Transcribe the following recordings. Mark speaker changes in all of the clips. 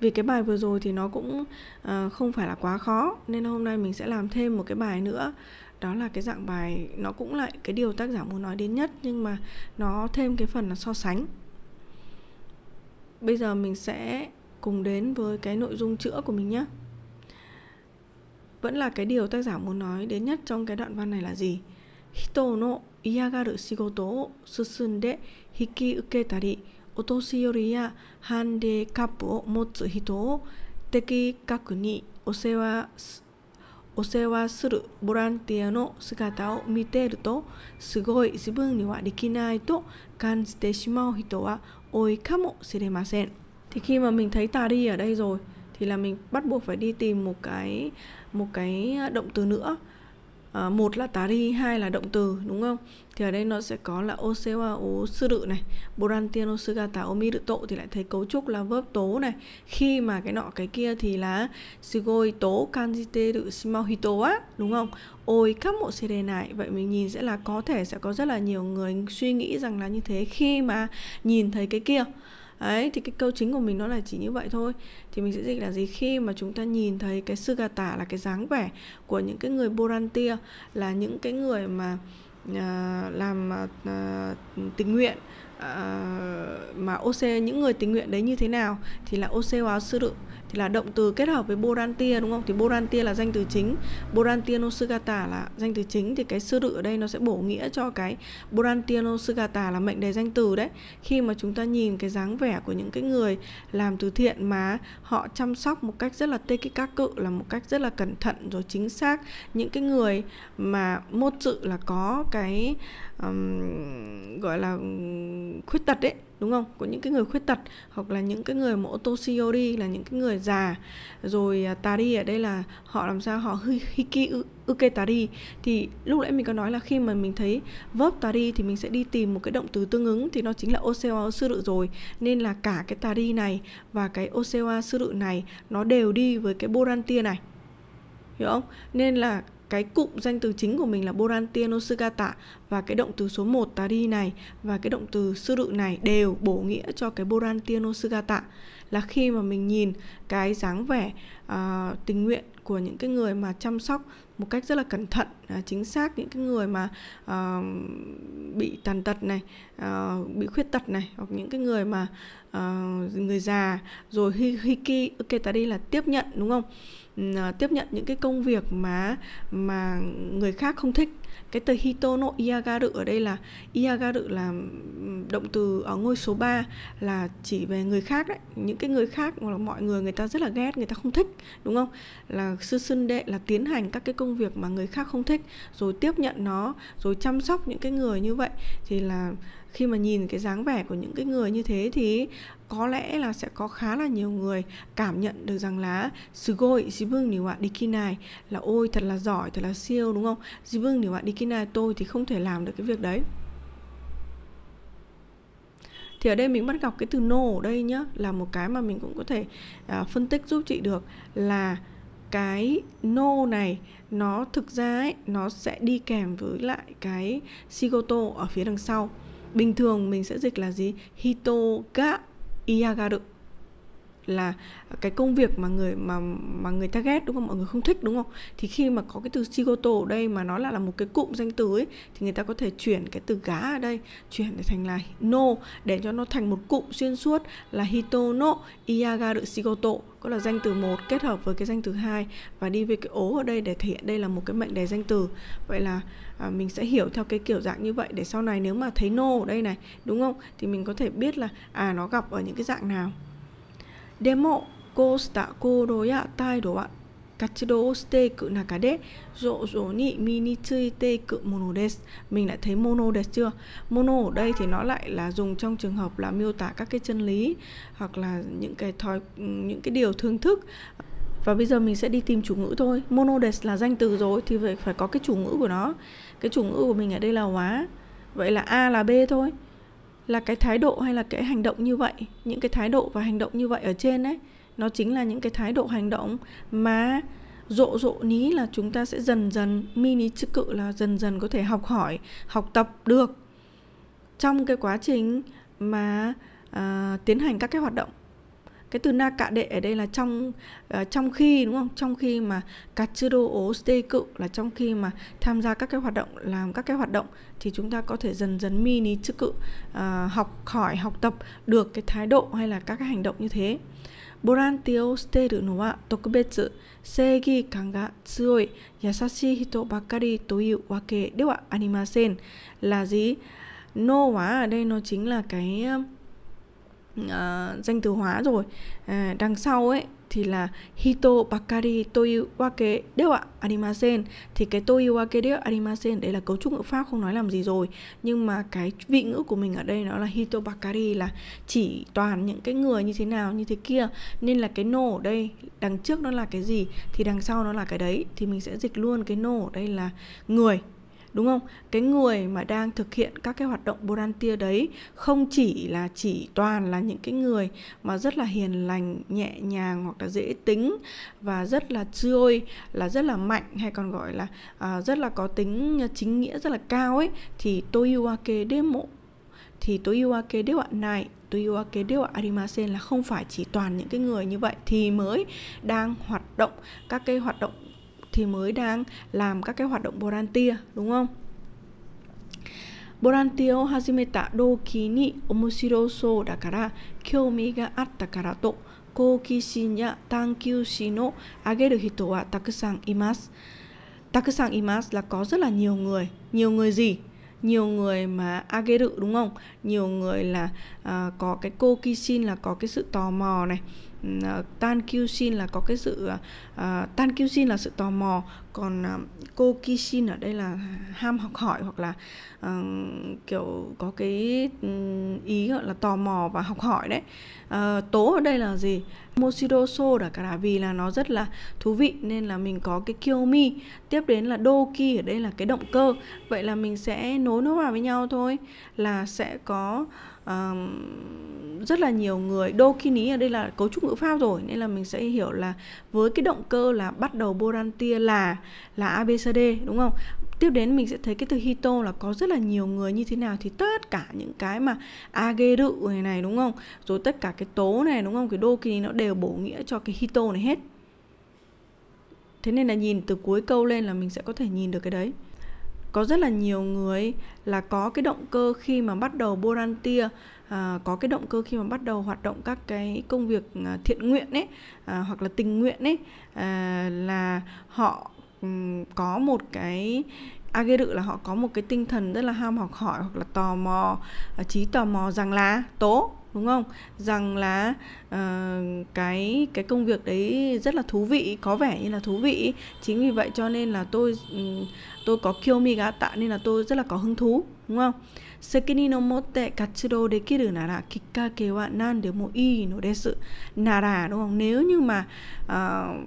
Speaker 1: vì cái bài vừa rồi thì nó cũng uh, không phải là quá khó nên hôm nay mình sẽ làm thêm một cái bài nữa đó là cái dạng bài nó cũng lại cái điều tác giả muốn nói đến nhất nhưng mà nó thêm cái phần là so sánh bây giờ mình sẽ cùng đến với cái nội dung chữa của mình nhé vẫn là cái điều tác giả muốn nói đến nhất trong cái đoạn văn này là gì Hito no iyagaru shigoto susunde hiki uketari お年寄りやハンディカップを持つ人を的確にお世話すお世話するボランティアの姿を見ているとすごい自分にはできないと感じてしまう人は多いかもしれません。で、今日は大人は大人は大人は大人は大人は大人は大人は大人は大人は大人は大人は大人は大人 à, một là tá đi hai là động từ đúng không thì ở đây nó sẽ có là osewa o sư đự này borantian osugata omi đự tộ thì lại thấy cấu trúc là verb tố này khi mà cái nọ cái kia thì là sugoi tố kanjite đự shimauhito á đúng không ôi các mộ CD này vậy mình nhìn sẽ là có thể sẽ có rất là nhiều người suy nghĩ rằng là như thế khi mà nhìn thấy cái kia ấy thì cái câu chính của mình nó là chỉ như vậy thôi thì mình sẽ dịch là gì khi mà chúng ta nhìn thấy cái sư gà tả là cái dáng vẻ của những cái người volunteer là những cái người mà uh, làm uh, tình nguyện uh, mà OC những người tình nguyện đấy như thế nào thì là OC hóa sự thì là động từ kết hợp với borantia đúng không? Thì borantia là danh từ chính, borantiano sugata là danh từ chính thì cái sư đự ở đây nó sẽ bổ nghĩa cho cái borantiano sugata là mệnh đề danh từ đấy. Khi mà chúng ta nhìn cái dáng vẻ của những cái người làm từ thiện mà họ chăm sóc một cách rất là tê kích các cự là một cách rất là cẩn thận rồi chính xác những cái người mà mốt sự là có cái um, gọi là khuyết tật ấy đúng không của những cái người khuyết tật hoặc là những cái người mà otosiori là những cái người già rồi à, tari ở đây là họ làm sao họ hiki uke tari thì lúc nãy mình có nói là khi mà mình thấy verb tari thì mình sẽ đi tìm một cái động từ tương ứng thì nó chính là osewa sư rự rồi nên là cả cái tari này và cái osewa sư rự này nó đều đi với cái boran tia này hiểu không nên là cái cụm danh từ chính của mình là Borantia Nosugata và cái động từ số 1 Tari này và cái động từ sư đự này đều bổ nghĩa cho cái Borantia Nosugata là khi mà mình nhìn cái dáng vẻ uh, tình nguyện của những cái người mà chăm sóc một cách rất là cẩn thận à, chính xác những cái người mà à, bị tàn tật này à, bị khuyết tật này hoặc những cái người mà à, người già rồi hiki ok ta đi là tiếp nhận đúng không à, tiếp nhận những cái công việc mà mà người khác không thích cái từ hito no iagaru ở đây là iagaru là động từ ở ngôi số 3 là chỉ về người khác đấy những cái người khác hoặc là mọi người người ta rất là ghét người ta không thích đúng không là susun đệ là tiến hành các cái công việc mà người khác không thích rồi tiếp nhận nó rồi chăm sóc những cái người như vậy thì là khi mà nhìn cái dáng vẻ của những cái người như thế thì có lẽ là sẽ có khá là nhiều người cảm nhận được rằng là sugoi jibun ni wa dekinai là ôi thật là giỏi thật là siêu đúng không jibun ni wa dekinai tôi thì không thể làm được cái việc đấy thì ở đây mình bắt gặp cái từ no ở đây nhá là một cái mà mình cũng có thể uh, phân tích giúp chị được là cái no này nó thực ra ấy, nó sẽ đi kèm với lại cái sigoto ở phía đằng sau bình thường mình sẽ dịch là gì hito ga iagaru là cái công việc mà người mà mà người ta ghét đúng không mọi người không thích đúng không thì khi mà có cái từ shigoto ở đây mà nó là là một cái cụm danh từ ấy thì người ta có thể chuyển cái từ gá ở đây chuyển thành là no để cho nó thành một cụm xuyên suốt là hito no iagaru shigoto có là danh từ một kết hợp với cái danh từ hai và đi với cái ố ở đây để thể hiện đây là một cái mệnh đề danh từ vậy là à, mình sẽ hiểu theo cái kiểu dạng như vậy để sau này nếu mà thấy no ở đây này đúng không thì mình có thể biết là à nó gặp ở những cái dạng nào でもこうした行動や態度は活動をしていく中で徐々に身についていくものです mình đã thấy mono đẹp chưa mono ở đây thì nó lại là dùng trong trường hợp là miêu tả các cái chân lý hoặc là những cái thói những cái điều thương thức và bây giờ mình sẽ đi tìm chủ ngữ thôi monodes là danh từ rồi thì phải phải có cái chủ ngữ của nó cái chủ ngữ của mình ở đây là hóa vậy là a là b thôi là cái thái độ hay là cái hành động như vậy những cái thái độ và hành động như vậy ở trên ấy nó chính là những cái thái độ hành động mà rộ rộ ní là chúng ta sẽ dần dần mini chữ cự là dần dần có thể học hỏi học tập được trong cái quá trình mà à, tiến hành các cái hoạt động cái từ na cạ đệ ở đây là trong uh, trong khi đúng không trong khi mà katsuro o stay cự là trong khi mà tham gia các cái hoạt động làm các cái hoạt động thì chúng ta có thể dần dần mini chức cự uh, học hỏi học tập được cái thái độ hay là các cái hành động như thế yasashi hito là gì? No hóa ở đây nó chính là cái uh, danh từ hóa rồi à, đằng sau ấy thì là hito bakari toiwake đều ạ arimasen thì cái toiwake đều arimasen đấy là cấu trúc ngữ pháp không nói làm gì rồi nhưng mà cái vị ngữ của mình ở đây nó là hito bakari là chỉ toàn những cái người như thế nào như thế kia nên là cái nổ no ở đây đằng trước nó là cái gì thì đằng sau nó là cái đấy thì mình sẽ dịch luôn cái nổ no ở đây là người đúng không cái người mà đang thực hiện các cái hoạt động volunteer đấy không chỉ là chỉ toàn là những cái người mà rất là hiền lành nhẹ nhàng hoặc là dễ tính và rất là trôi là rất là mạnh hay còn gọi là uh, rất là có tính chính nghĩa rất là cao ấy thì tôi yêu ake demo thì tôi yêu toyuake dewa này tôi yêu toyuake dewa arimasen là không phải chỉ toàn những cái người như vậy thì mới đang hoạt động các cái hoạt động thì mới đang làm các cái hoạt động volunteer đúng không? ボランティアを始めた同期に面白そうだから興味があったからと好奇心や探求心を上げる人はたくさんいます。たくさんいます là có rất là nhiều người. Nhiều người gì? nhiều người mà ageru đúng không? Nhiều người là uh, có cái cô kishin là có cái sự tò mò này, Ờ, tan kyushin là có cái sự uh, tan kyushin là sự tò mò còn uh, cô kishin ở đây là ham học hỏi hoặc là uh, kiểu có cái ừ, ý gọi là tò mò và học hỏi đấy uh, tố ở đây là gì moshiroso đã cả vì là nó rất là thú vị nên là mình có cái kyomi tiếp đến là doki ở đây là cái động cơ vậy là mình sẽ nối nó vào với nhau thôi là sẽ có uh, rất là nhiều người đô khi ní ở đây là cấu trúc ngữ pháp rồi nên là mình sẽ hiểu là với cái động cơ là bắt đầu Borantia là là ABCD đúng không? Tiếp đến mình sẽ thấy cái từ Hito là có rất là nhiều người như thế nào thì tất cả những cái mà Ageru này này đúng không? Rồi tất cả cái tố này đúng không? Cái đô kỳ nó đều bổ nghĩa cho cái Hito này hết. Thế nên là nhìn từ cuối câu lên là mình sẽ có thể nhìn được cái đấy có rất là nhiều người là có cái động cơ khi mà bắt đầu volunteer à, có cái động cơ khi mà bắt đầu hoạt động các cái công việc à, thiện nguyện ấy à, hoặc là tình nguyện ấy à, là họ ừ, có một cái Ageru à, là họ có một cái tinh thần rất là ham học hỏi hoặc là tò mò à, trí tò mò rằng là tố đúng không rằng là uh, cái cái công việc đấy rất là thú vị có vẻ như là thú vị chính vì vậy cho nên là tôi um, tôi có kyomi ga tạ nên là tôi rất là có hứng thú đúng không sekini no motte katsudo dekiru nara kikake wa nan mo ii no desu nara đúng không nếu như mà uh,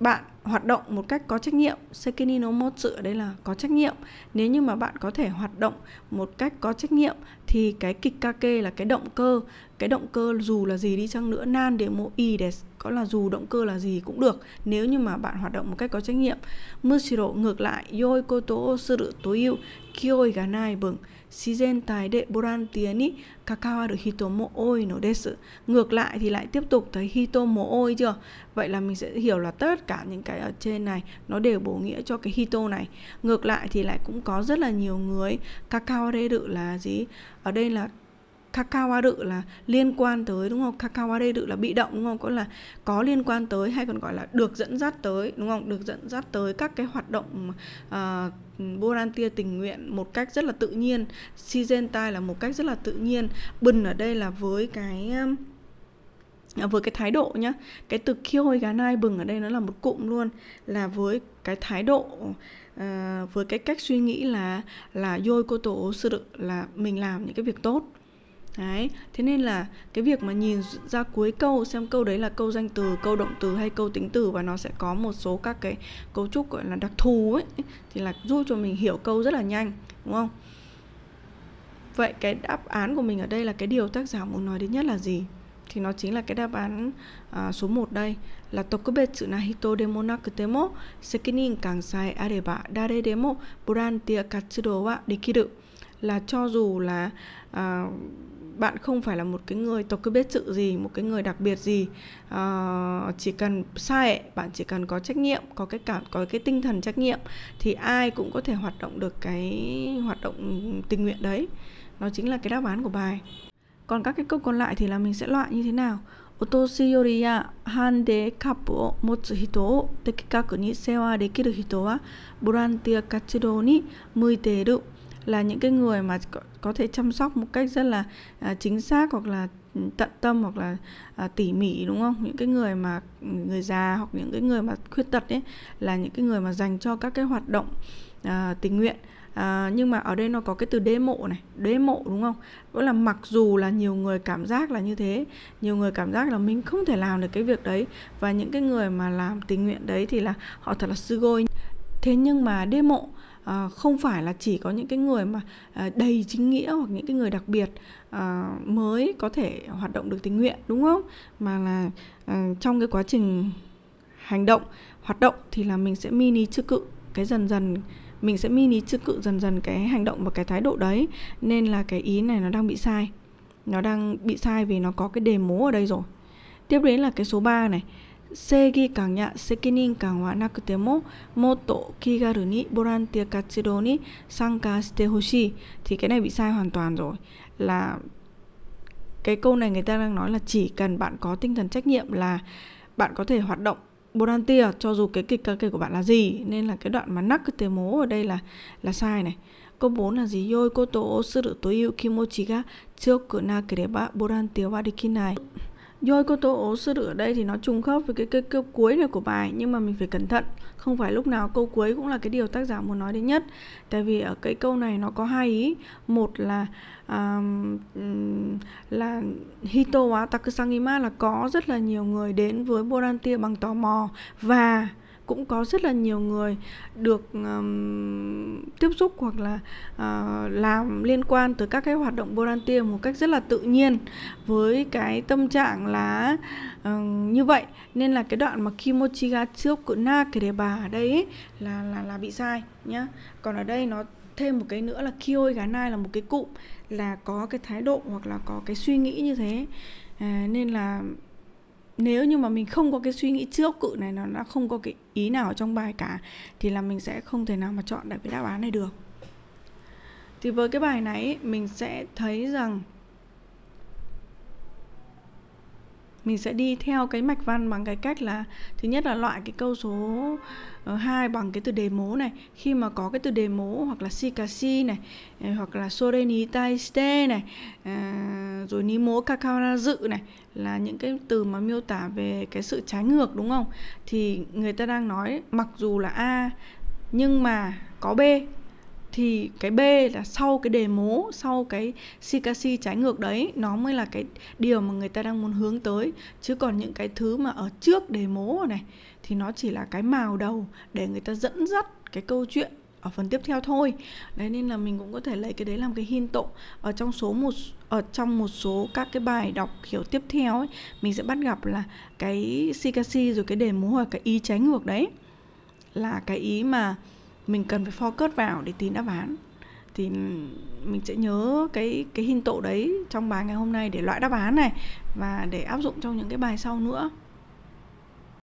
Speaker 1: bạn hoạt động một cách có trách nhiệm sekini no motsu ở đây là có trách nhiệm nếu như mà bạn có thể hoạt động một cách có trách nhiệm thì cái kịch kake là cái động cơ cái động cơ dù là gì đi chăng nữa nan để mô i desu có là dù động cơ là gì cũng được nếu như mà bạn hoạt động một cách có trách nhiệm mushiro ngược lại yoi koto o suru toyu kyoi ga nai bun shizen tai de borantia ni kakawaru hito mo oi no desu ngược lại thì lại tiếp tục thấy hito mo oi chưa vậy là mình sẽ hiểu là tất cả những cái ở trên này nó đều bổ nghĩa cho cái hito này ngược lại thì lại cũng có rất là nhiều người kakawaru là gì ở đây là kakawadu là liên quan tới đúng không kakawadu là bị động đúng không có là có liên quan tới hay còn gọi là được dẫn dắt tới đúng không được dẫn dắt tới các cái hoạt động uh, ờ, volunteer tình nguyện một cách rất là tự nhiên shizentai là một cách rất là tự nhiên bun ở đây là với cái ờ, với cái thái độ nhá cái từ khiôi gà nai bừng ở đây nó là một cụm luôn là với cái thái độ uh, với cái cách suy nghĩ là là yoi cô tổ sự là mình làm những cái việc tốt Đấy, thế nên là cái việc mà nhìn ra cuối câu xem câu đấy là câu danh từ, câu động từ hay câu tính từ và nó sẽ có một số các cái cấu trúc gọi là đặc thù ấy thì là giúp cho mình hiểu câu rất là nhanh, đúng không? Vậy cái đáp án của mình ở đây là cái điều tác giả muốn nói đến nhất là gì? Thì nó chính là cái đáp án à, số 1 đây là tokubetsu na hito de monakutemo sekinin kansai areba dare demo borantia katsudo wa dekiru là cho dù là à, bạn không phải là một cái người tộc cái biết sự gì một cái người đặc biệt gì à, chỉ cần sai bạn chỉ cần có trách nhiệm có cái cảm có cái tinh thần trách nhiệm thì ai cũng có thể hoạt động được cái hoạt động tình nguyện đấy nó chính là cái đáp án của bài còn các cái câu còn lại thì là mình sẽ loại như thế nào Otoshi là những cái người mà có, thể chăm sóc một cách rất là à, chính xác hoặc là tận tâm hoặc là à, tỉ mỉ đúng không những cái người mà người già hoặc những cái người mà khuyết tật ấy là những cái người mà dành cho các cái hoạt động à, tình nguyện à, nhưng mà ở đây nó có cái từ đế mộ này đế mộ đúng không đó là mặc dù là nhiều người cảm giác là như thế nhiều người cảm giác là mình không thể làm được cái việc đấy và những cái người mà làm tình nguyện đấy thì là họ thật là sư gôi thế nhưng mà đế mộ Ờ, không phải là chỉ có những cái người mà ờ, đầy chính nghĩa hoặc những cái người đặc biệt ờ, mới có thể hoạt động được tình nguyện đúng không mà là trong cái quá trình hành động hoạt động thì là mình sẽ mini chư cự cái dần dần mình sẽ mini chư cự dần dần cái hành động và cái thái độ đấy nên là cái ý này nó đang bị sai nó đang bị sai vì nó có cái đề mố ở đây rồi tiếp đến là cái số 3 này 正義感や責任感はなくてももっと気軽にボランティア活動に参加してほしい thì cái này bị sai hoàn toàn rồi là cái câu này người ta đang nói là chỉ cần bạn có tinh thần trách nhiệm là bạn có thể hoạt động volunteer cho dù cái kịch ca kể của bạn là gì nên là cái đoạn mà nắc cái mố ở đây là là sai này câu 4 là gì yoi koto o suru to iu kimochi ga tsuyoku nakereba volunteer wa dekinai Yoikoto ố sư ở đây thì nó trùng khớp với cái, cái câu cuối này của bài nhưng mà mình phải cẩn thận không phải lúc nào câu cuối cũng là cái điều tác giả muốn nói đến nhất tại vì ở cái câu này nó có hai ý một là um, là Hito wa Takusangima là có rất là nhiều người đến với Borantia bằng tò mò và cũng có rất là nhiều người được um, tiếp xúc hoặc là uh, làm liên quan tới các cái hoạt động volunteer một cách rất là tự nhiên với cái tâm trạng là uh, như vậy nên là cái đoạn mà kimochi ga trước của na cái bà ở đây ấy, là là là bị sai nhá còn ở đây nó thêm một cái nữa là kioi gá nai là một cái cụm là có cái thái độ hoặc là có cái suy nghĩ như thế à, nên là nếu như mà mình không có cái suy nghĩ trước cự này nó đã không có cái ý nào trong bài cả thì là mình sẽ không thể nào mà chọn được cái đáp án này được thì với cái bài này mình sẽ thấy rằng mình sẽ đi theo cái mạch văn bằng cái cách là thứ nhất là loại cái câu số 2 ờ, bằng cái từ đề mố này khi mà có cái từ đề mố hoặc là shikashi này ờ, hoặc là soreni taiste này ờ, rồi ni mố kakara dự này là những cái từ mà miêu tả về cái sự trái ngược đúng không thì người ta đang nói mặc dù là a nhưng mà có b thì cái B là sau cái đề mố, sau cái CKC trái ngược đấy nó mới là cái điều mà người ta đang muốn hướng tới chứ còn những cái thứ mà ở trước đề mố này thì nó chỉ là cái màu đầu để người ta dẫn dắt cái câu chuyện ở phần tiếp theo thôi. Đấy nên là mình cũng có thể lấy cái đấy làm cái hiên tụng ở trong số một ở trong một số các cái bài đọc hiểu tiếp theo ấy, mình sẽ bắt gặp là cái CKC rồi cái đề mố hoặc cái ý trái ngược đấy là cái ý mà mình cần phải focus vào để tìm đáp án thì mình sẽ nhớ cái cái hình tổ đấy trong bài ngày hôm nay để loại đáp án này và để áp dụng trong những cái bài sau nữa